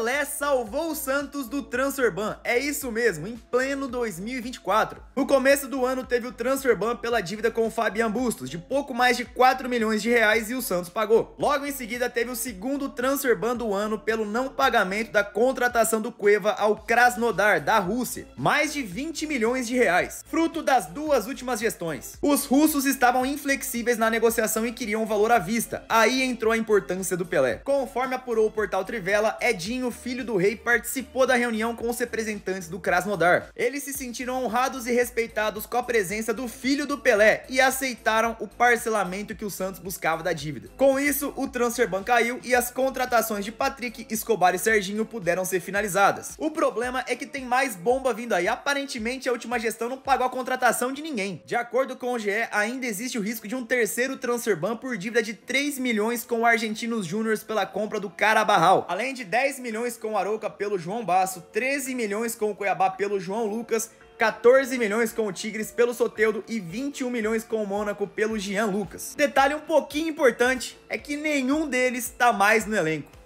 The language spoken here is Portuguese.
Pelé salvou o Santos do transfer ban. É isso mesmo, em pleno 2024. No começo do ano teve o transfer ban pela dívida com o Fabian Bustos, de pouco mais de 4 milhões de reais e o Santos pagou. Logo em seguida teve o segundo transfer ban do ano pelo não pagamento da contratação do Cueva ao Krasnodar, da Rússia, mais de 20 milhões de reais, fruto das duas últimas gestões. Os russos estavam inflexíveis na negociação e queriam um valor à vista. Aí entrou a importância do Pelé. Conforme apurou o portal Trivela, Edinho o filho do rei participou da reunião com os representantes do Krasnodar. Eles se sentiram honrados e respeitados com a presença do filho do Pelé e aceitaram o parcelamento que o Santos buscava da dívida. Com isso, o transfer ban caiu e as contratações de Patrick, Escobar e Serginho puderam ser finalizadas. O problema é que tem mais bomba vindo aí. Aparentemente, a última gestão não pagou a contratação de ninguém. De acordo com o GE, ainda existe o risco de um terceiro transfer ban por dívida de 3 milhões com o Argentinos Júniors pela compra do Carabarral, além de 10 milhões milhões com o Arouca pelo João Basso, 13 milhões com o Cuiabá pelo João Lucas, 14 milhões com o Tigres pelo Soteudo e 21 milhões com o Mônaco pelo Jean Lucas. Detalhe um pouquinho importante é que nenhum deles tá mais no elenco.